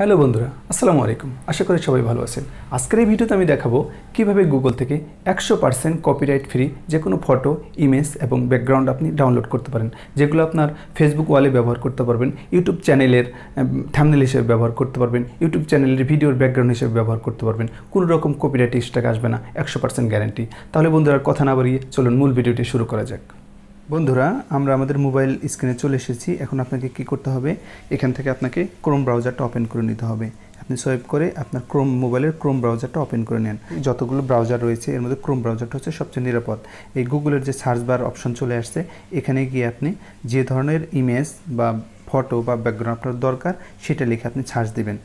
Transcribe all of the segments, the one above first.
Hello বন্ধুরা আসসালামু আলাইকুম আশা করি সবাই ভালো আছেন আজকের এই ভিডিওতে আমি দেখাবো কিভাবে গুগল থেকে একশো পার্সেন্ট কপিরাইট ফ্রি যে কোনো ফটো ইমেজ এবং ব্যাকগ্রাউন্ড আপনি ডাউনলোড করতে পারেন যেগুলো আপনার ফেসবুক ওয়ালে ব্যবহার করতে পারবেন ইউটিউব চ্যানেলের থ্যামনেল হিসেবে ব্যবহার করতে পারবেন ইউটিউব চ্যানেলের ভিডিওর ব্যাকগ্রাউন্ড হিসেবে ব্যবহার করতে পারবেন কোনো রকম কপিরাইট ইস্টাকে আসবে না একশো পার্সেন্ট গ্যারান্টি তাহলে বন্ধুরা কথা না বাড়িয়ে চলুন মূল ভিডিওটি শুরু করা যাক বন্ধুরা আমরা আমাদের মোবাইল স্ক্রিনে চলে এসেছি এখন আপনাকে কি করতে হবে এখান থেকে আপনাকে ক্রোম ব্রাউজারটা ওপেন করে নিতে হবে আপনি সোয়েপ করে আপনার ক্রোম মোবাইলের ক্রোম ব্রাউজারটা ওপেন করে নেন যতগুলো ব্রাউজার রয়েছে এর মধ্যে ক্রোম ব্রাউজারটা হচ্ছে সবচেয়ে নিরাপদ এই গুগলের যে সার্চ বার অপশন চলে আসছে এখানে গিয়ে আপনি যে ধরনের ইমেজ বা ফটো বা ব্যাকগ্রাউন্ড আপনার দরকার সেটা লিখে আপনি সার্চ দেবেন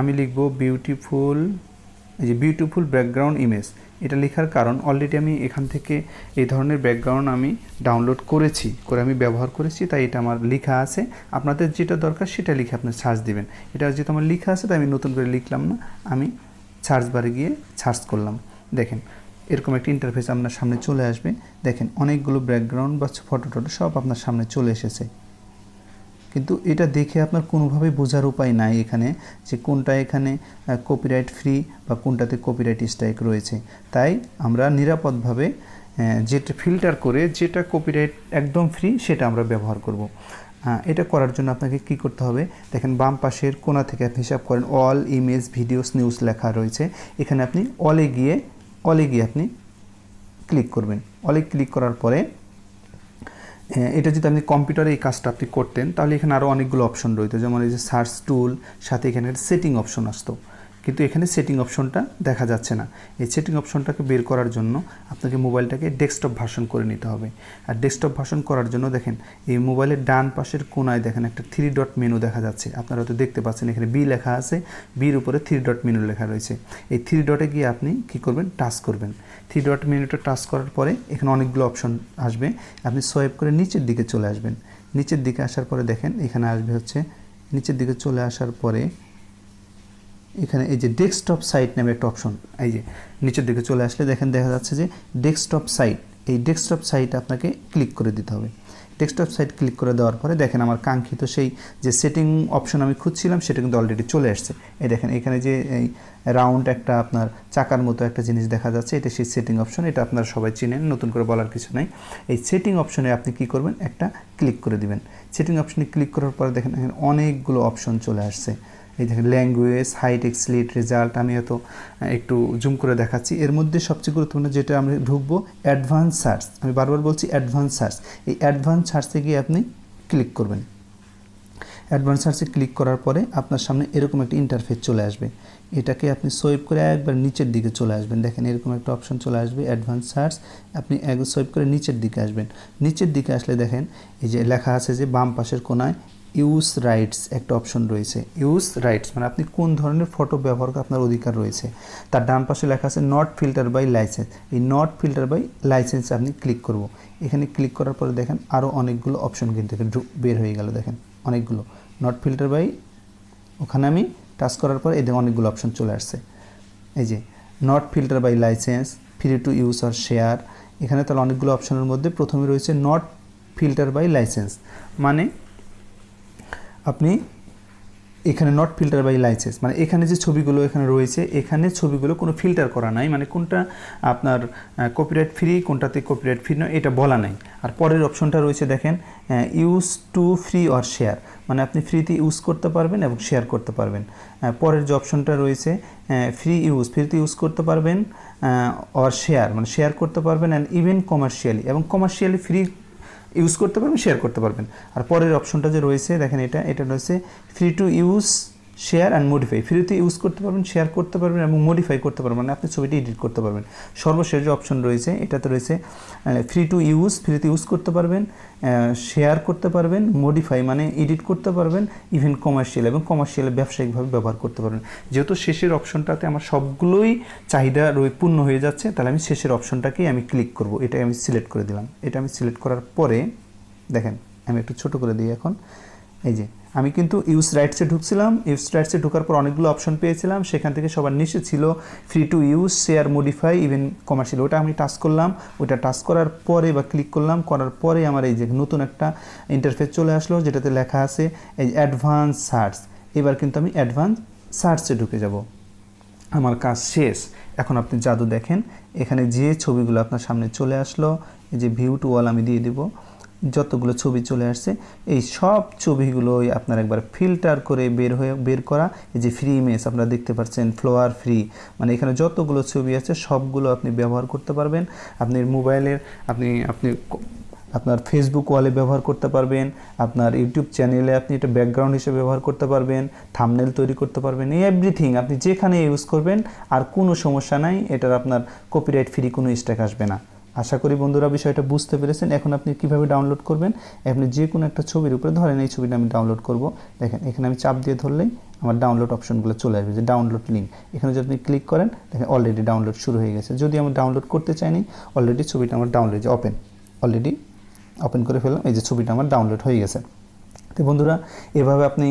আমি লিখব বিউটিফুল এই যে বিউটিফুল ব্যাকগ্রাউন্ড ইমেজ এটা লেখার কারণ অলরেডি আমি এখান থেকে এই ধরনের ব্যাকগ্রাউন্ড আমি ডাউনলোড করেছি করে আমি ব্যবহার করেছি তাই এটা আমার লেখা আছে আপনাদের যেটা দরকার সেটা লিখে আপনি সার্চ দিবেন এটা যেহেতু আমার লেখা আছে তাই আমি নতুন করে লিখলাম না আমি সার্চ বারে গিয়ে সার্চ করলাম দেখেন এরকম একটা ইন্টারফেস আপনার সামনে চলে আসবে দেখেন অনেকগুলো ব্যাকগ্রাউন্ড বা ফটো টটো সব আপনার সামনে চলে এসেছে কিন্তু এটা দেখে আপনার কোনোভাবে বোঝার উপায় নাই এখানে যে কোনটা এখানে কপিরাইট ফ্রি বা কোনটাতে কপিরাইট স্ট্রাইক রয়েছে তাই আমরা নিরাপদভাবে যেটা ফিল্টার করে যেটা কপিরাইট একদম ফ্রি সেটা আমরা ব্যবহার করব। এটা করার জন্য আপনাকে কি করতে হবে দেখেন বাম পাশের কোনা থেকে আপনি হিসাব করেন অল ইমেজ ভিডিওস নিউজ লেখা রয়েছে এখানে আপনি অলে গিয়ে অলে গিয়ে আপনি ক্লিক করবেন অলে ক্লিক করার পরে হ্যাঁ, এটা যদি আপনি কম্পিউটারে এই কাজটা আপনি করতেন তাহলে এখানে আরও অনেকগুলো অপশন রইতো যেমন এই যে সার্চ টুল সাথে এখানে সেটিং অপশন আসতো কিন্তু এখানে সেটিং অপশনটা দেখা যাচ্ছে না এই সেটিং অপশনটাকে বের করার জন্য আপনাকে মোবাইলটাকে ডেস্কটপ ভার্সন করে নিতে হবে আর ডেস্কটপ ভার্সন করার জন্য দেখেন এই মোবাইলের ডান পাশের কোনায় দেখেন একটা থ্রি ডট মেনু দেখা যাচ্ছে আপনারা হয়তো দেখতে পাচ্ছেন এখানে বি লেখা আছে বির উপরে থ্রি ডট মেনু লেখা রয়েছে এই থ্রি ডটে গিয়ে আপনি কি করবেন টাচ করবেন থ্রি ডট মেনুটা টাচ করার পরে এখানে অনেকগুলো অপশন আসবে আপনি সোয়েপ করে নিচের দিকে চলে আসবেন নিচের দিকে আসার পরে দেখেন এখানে আসবে হচ্ছে নিচের দিকে চলে আসার পরে এখানে এই যে ডেস্কটপ সাইট নামে একটা অপশন এই যে নিচের দিকে চলে আসলে দেখেন দেখা যাচ্ছে যে ডেস্কটপ সাইট এই ডেস্কটপ সাইট আপনাকে ক্লিক করে দিতে হবে ডেস্কটপ সাইট ক্লিক করে দেওয়ার পরে দেখেন আমার কাঙ্ক্ষিত সেই যে সেটিং অপশন আমি খুঁজছিলাম সেটা কিন্তু অলরেডি চলে আসছে এই দেখেন এখানে যে এই রাউন্ড একটা আপনার চাকার মতো একটা জিনিস দেখা যাচ্ছে এটা সেই সেটিং অপশন এটা আপনারা সবাই চেনেন নতুন করে বলার কিছু নাই এই সেটিং অপশনে আপনি কি করবেন একটা ক্লিক করে দিবেন সেটিং অপশনে ক্লিক করার পরে দেখেন এখানে অনেকগুলো অপশন চলে আসছে এই দেখেন ল্যাঙ্গুয়েজ হাইট এক্সলিট রেজাল্ট আমি হয়তো একটু জুম করে দেখাচ্ছি এর মধ্যে সবচেয়ে গুরুত্বপূর্ণ যেটা আমি ঢুকবো অ্যাডভান্স সার্চ আমি বারবার বলছি অ্যাডভান্স সার্চ এই অ্যাডভান্স সার্চে গিয়ে আপনি ক্লিক করবেন অ্যাডভান্স সার্চে ক্লিক করার পরে আপনার সামনে এরকম একটা ইন্টারফেস চলে আসবে এটাকে আপনি সোয়েপ করে একবার নিচের দিকে চলে আসবেন দেখেন এরকম একটা অপশন চলে আসবে অ্যাডভান্স সার্চ আপনি এক সোয়েপ করে নিচের দিকে আসবেন নিচের দিকে আসলে দেখেন এই যে লেখা আছে যে বাম পাশের কোনায় ইউজ রাইটস একটা অপশন রয়েছে ইউজ রাইটস মানে আপনি কোন ধরনের ফটো ব্যবহার আপনার অধিকার রয়েছে তার ডান পাশে লেখা আছে নট ফিল্টার বাই লাইসেন্স এই নট ফিল্টার বাই লাইসেন্স আপনি ক্লিক করব এখানে ক্লিক করার পরে দেখেন আরও অনেকগুলো অপশন কিন্তু বের হয়ে গেল দেখেন অনেকগুলো নট ফিল্টার বাই ওখানে আমি টাচ করার পর এদের অনেকগুলো অপশন চলে আসছে এই যে not filter by licence free to use আর শেয়ার এখানে তাহলে অনেকগুলো অপশনের মধ্যে প্রথমে রয়েছে নট ফিল্টার বাই লাইসেন্স মানে আপনি এখানে নট ফিল্টার বাই লাইসেন্স মানে এখানে যে ছবিগুলো এখানে রয়েছে এখানে ছবিগুলো কোনো ফিল্টার করা নাই মানে কোনটা আপনার কপিরাইট ফ্রি কোনটাতে কপিরাইট ফ্রি নয় এটা বলা নাই আর পরের অপশনটা রয়েছে দেখেন use to free or share মানে আপনি ফ্রিতে ইউজ করতে পারবেন এবং শেয়ার করতে পারবেন পরের যে অপশনটা রয়েছে ফ্রি ইউজ ফ্রিতে ইউজ করতে পারবেন অর শেয়ার মানে শেয়ার করতে পারবেন অ্যান্ড ইভেন কমার্শিয়ালি এবং কমার্শিয়ালি ফ্রি ইউজ করতে পারবেন শেয়ার করতে পারবেন আর পরের অপশনটা যে রয়েছে দেখেন এটা এটা রয়েছে free to use share and modify ফ্রিতে ইউজ করতে পারবেন শেয়ার করতে পারবেন এবং মডিফাই করতে পারবেন মানে আপনি ছবিটি এডিট করতে পারবেন সর্বশেষ যে অপশন রয়েছে এটাতে রয়েছে ফ্রি টু ইউজ ফ্রিতে ইউজ করতে পারবেন শেয়ার করতে পারবেন মডিফাই মানে এডিট করতে পারবেন ইভেন কমার্শিয়াল এবং কমার্শিয়াল ব্যবসায়িকভাবে ব্যবহার করতে পারবেন যেহেতু শেষের অপশনটাতে আমার সবগুলোই চাহিদা পূর্ণ হয়ে যাচ্ছে তাহলে আমি শেষের অপশনটাকেই আমি ক্লিক করব এটা আমি সিলেক্ট করে দিলাম এটা আমি সিলেক্ট করার পরে দেখেন আমি একটু ছোট করে দিই এখন এই যে আমি কিন্তু ইউস রাইটসে ঢুকছিলাম ইউস রাইটসে ঢোকার পর অনেকগুলো অপশন পেয়েছিলাম সেখান থেকে সবার নিচে ছিল free to use share modify even commercial ওটা আমি টাচ করলাম ওটা টাচ করার পরে বা ক্লিক করলাম করার পরে আমার এই যে নতুন একটা ইন্টারফেস চলে আসলো যেটাতে লেখা আছে এই অ্যাডভান্স সার্চ এবার কিন্তু আমি অ্যাডভান্স সার্চে ঢুকে যাব আমার কাজ শেষ এখন আপনি জাদু দেখেন এখানে যে ছবিগুলো আপনার সামনে চলে আসলো এই যে ভিউ টু ওয়াল আমি দিয়ে দেবো যতগুলো ছবি চলে আসছে এই সব ছবিগুলোই আপনার একবার ফিল্টার করে বের হয়ে বের করা এই যে ফ্রি ইমেজ আপনারা দেখতে পাচ্ছেন ফ্লোয়ার ফ্রি মানে এখানে যতগুলো ছবি আছে সবগুলো আপনি ব্যবহার করতে পারবেন আপনি মোবাইলের আপনি আপনি আপনার ফেসবুক ওয়ালে ব্যবহার করতে পারবেন আপনার ইউটিউব চ্যানেলে আপনি এটা ব্যাকগ্রাউন্ড হিসেবে ব্যবহার করতে পারবেন থামনেল তৈরি করতে পারবেন এই এভরিথিং আপনি যেখানে ইউজ করবেন আর কোনো সমস্যা নাই এটার আপনার কপিরাইট ফ্রি কোনো স্ট্যাক আসবে না আশা করি বন্ধুরা বিষয়টা বুঝতে পেরেছেন এখন আপনি কিভাবে ডাউনলোড করবেন আপনি যে কোনো একটা ছবির উপরে ধরেন এই ছবিটা আমি ডাউনলোড করব দেখেন এখানে আমি চাপ দিয়ে ধরলেই আমার ডাউনলোড অপশনগুলো চলে আসবে যে ডাউনলোড লিঙ্ক এখানে যদি আপনি ক্লিক করেন দেখেন অলরেডি ডাউনলোড শুরু হয়ে গেছে যদি আমি ডাউনলোড করতে চাইনি অলরেডি ছবিটা আমার ডাউনলোড ওপেন অলরেডি ওপেন করে ফেললাম এই যে ছবিটা আমার ডাউনলোড হয়ে গেছে তো বন্ধুরা এভাবে আপনি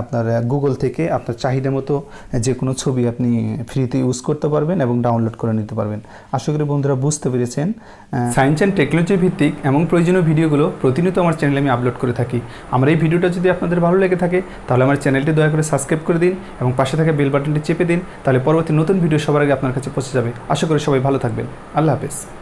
আপনার গুগল থেকে আপনার চাহিদা মতো যে কোনো ছবি আপনি ফ্রিতে ইউজ করতে পারবেন এবং ডাউনলোড করে নিতে পারবেন আশা করি বন্ধুরা বুঝতে পেরেছেন সায়েন্স অ্যান্ড টেকনোলজি ভিত্তিক এবং প্রয়োজনীয় ভিডিওগুলো প্রতিনিয়ত আমার চ্যানেলে আমি আপলোড করে থাকি আমার এই ভিডিওটা যদি আপনাদের ভালো লেগে থাকে তাহলে আমার চ্যানেলটি দয়া করে সাবস্ক্রাইব করে দিন এবং পাশে থাকা বেল বাটনটি চেপে দিন তাহলে পরবর্তী নতুন ভিডিও সবার আগে আপনার কাছে পৌঁছে যাবে আশা করি সবাই ভালো থাকবেন আল্লাহ হাফেজ